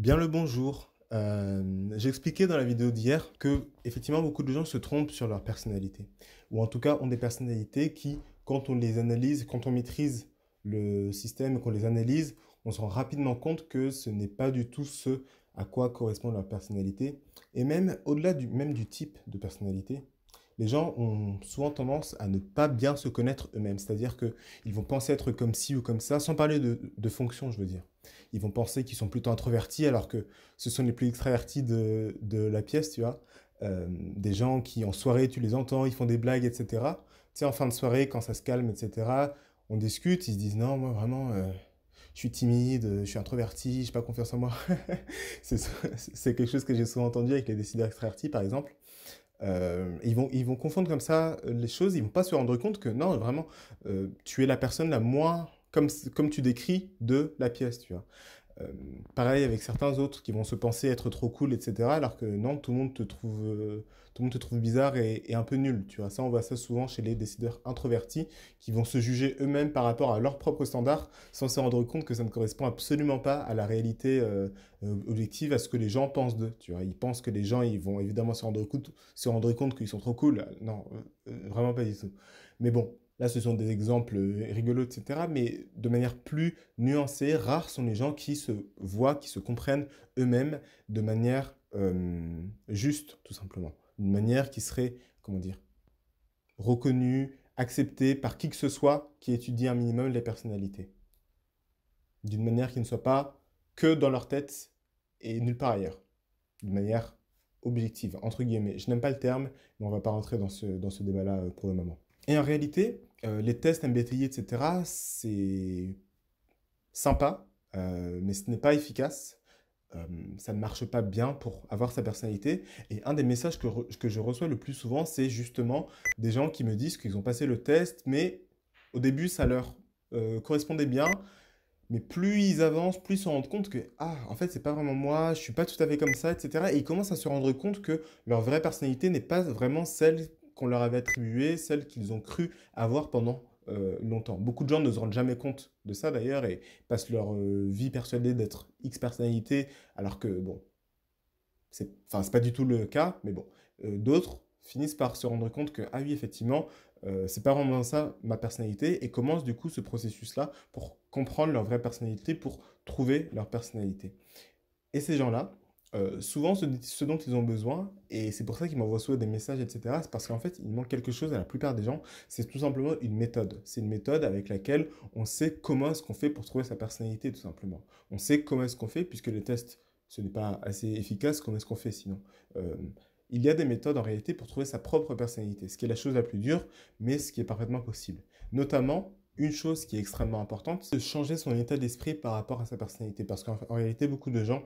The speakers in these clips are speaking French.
Bien le bonjour. Euh, j'expliquais dans la vidéo d'hier que effectivement beaucoup de gens se trompent sur leur personnalité, ou en tout cas ont des personnalités qui, quand on les analyse, quand on maîtrise le système qu'on les analyse, on se rend rapidement compte que ce n'est pas du tout ce à quoi correspond leur personnalité. Et même au-delà du, même du type de personnalité, les gens ont souvent tendance à ne pas bien se connaître eux-mêmes. C'est-à-dire qu'ils vont penser être comme ci ou comme ça, sans parler de fonction, je veux dire. Ils vont penser qu'ils sont plutôt introvertis alors que ce sont les plus extravertis de, de la pièce, tu vois. Euh, des gens qui en soirée, tu les entends, ils font des blagues, etc. Tu sais, en fin de soirée, quand ça se calme, etc., on discute, ils se disent non, moi vraiment, euh, je suis timide, je suis introverti, je n'ai pas confiance en moi. c'est quelque chose que j'ai souvent entendu avec les décideurs extravertis, par exemple. Euh, ils, vont, ils vont confondre comme ça les choses, ils vont pas se rendre compte que non, vraiment, tu es la personne la moins comme, tu décris, de la pièce, tu vois. Euh, pareil avec certains autres qui vont se penser être trop cool, etc. Alors que non, tout le monde te trouve, euh, tout le monde te trouve bizarre et, un peu nul. Tu vois, ça, on voit ça souvent chez les décideurs introvertis qui vont se juger eux-mêmes par rapport à leurs propres standards sans se rendre compte que ça ne correspond absolument pas à la réalité euh, objective, à ce que les gens pensent d'eux. Tu vois, ils pensent que les gens, ils vont évidemment se rendre compte, se rendre compte qu'ils sont trop cool. Non, vraiment pas du tout. Mais bon, Là, ce sont des exemples euh, rigolos, etc. Mais de manière plus nuancée, rares sont les gens qui se voient, qui se comprennent eux-mêmes de manière euh, juste, tout simplement. d'une manière qui serait, comment dire, reconnue, acceptée par qui que ce soit qui étudie un minimum les personnalités. D'une manière qui ne soit pas que dans leur tête et nulle part ailleurs. D'une manière objective, entre guillemets. Je n'aime pas le terme, mais on ne va pas rentrer dans dans ce débat-là euh, pour le moment en réalité, euh, les tests MBTI, etc., c'est sympa, euh, mais ce n'est pas efficace. Euh, ça ne marche pas bien pour avoir sa personnalité. Et un des messages que, que je reçois le plus souvent, c'est justement des gens qui me disent qu'ils ont passé le test, mais au début, ça leur correspondait bien. Mais plus ils avancent, plus ils se rendent compte que, ah, en fait, c'est pas vraiment moi, je suis pas tout à fait comme ça, etc. Et ils commencent à se rendre compte que leur vraie personnalité n'est pas vraiment celle qu'on leur avait attribué, celles qu'ils ont cru avoir pendant euh, longtemps. Beaucoup de gens ne se rendent jamais compte de ça d'ailleurs et passent leur euh, vie persuadés d'être X personnalité alors que bon, c'est enfin c'est pas du tout le cas, mais bon, euh, d'autres finissent par se rendre compte que ah oui effectivement c'est pas vraiment ça ma personnalité et commencent du coup ce processus là pour comprendre leur vraie personnalité, pour trouver leur personnalité. Et ces gens là euh, souvent ce, dont ils ont besoin, et c'est pour ça qu'ils m'envoient souvent des messages, etc., c'est parce qu'en fait, il manque quelque chose à la plupart des gens, c'est tout simplement une méthode. C'est une méthode avec laquelle on sait comment est-ce qu'on fait pour trouver sa personnalité, tout simplement. On sait comment est-ce qu'on fait, puisque les tests, ce n'est pas assez efficace, comment est-ce qu'on fait sinon euh, il y a des méthodes en réalité pour trouver sa propre personnalité, ce qui est la chose la plus dure, mais ce qui est parfaitement possible. Notamment, une chose qui est extrêmement importante, c'est de changer son état d'esprit par rapport à sa personnalité. Parce qu'en réalité, beaucoup de gens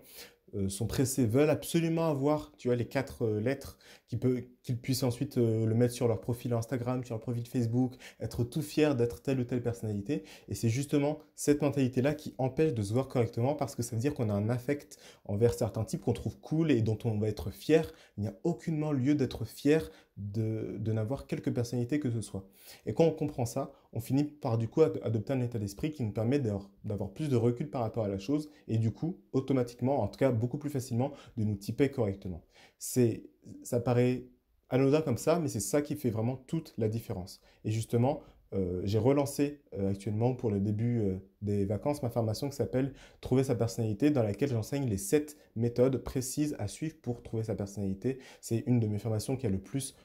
euh, sont pressés, veulent absolument avoir, tu vois, les quatre euh, lettres qu'ils puissent ensuite euh, le mettre sur leur profil Instagram, sur leur profil Facebook, être tout fiers d'être telle ou telle personnalité. Et c'est justement cette mentalité-là qui empêche de se voir correctement parce que ça veut dire qu'on a un affect envers certains types qu'on trouve cool et dont on va être fier. Il n'y a aucunement lieu d'être fier de, n'avoir quelque personnalité que ce soit. Et quand on comprend ça, on finit par du coup adopter un état d'esprit qui nous permet d'avoir plus de recul par rapport à la chose et du coup, automatiquement, en tout cas beaucoup plus facilement, de nous typer correctement. C'est, ça paraît anodin comme ça, mais c'est ça qui fait vraiment toute la différence. Et justement, euh, j'ai relancé euh, actuellement pour le début euh, des vacances ma formation qui s'appelle Trouver sa personnalité, dans laquelle j'enseigne les 7 méthodes précises à suivre pour trouver sa personnalité. C'est une de mes formations qui a le plus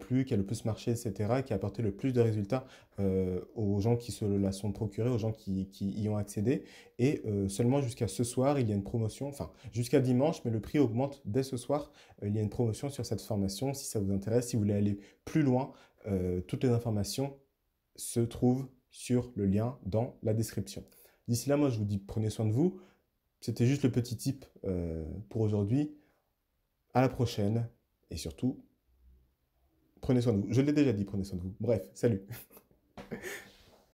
plu, qui a le plus marché, etc., qui a apporté le plus de résultats aux gens qui se la sont procurés, aux gens qui, qui y ont accédé. Et seulement jusqu'à ce soir, il y a une promotion, enfin jusqu'à dimanche, mais le prix augmente dès ce soir. il y a une promotion sur cette formation si ça vous intéresse, si vous voulez aller plus loin. toutes les informations se trouve sur le lien dans la description. D'ici là, moi, je vous dis prenez soin de vous. C'était juste le petit tip euh, pour aujourd'hui. À la prochaine et surtout, prenez soin de vous. Je l'ai déjà dit, prenez soin de vous. Bref, salut.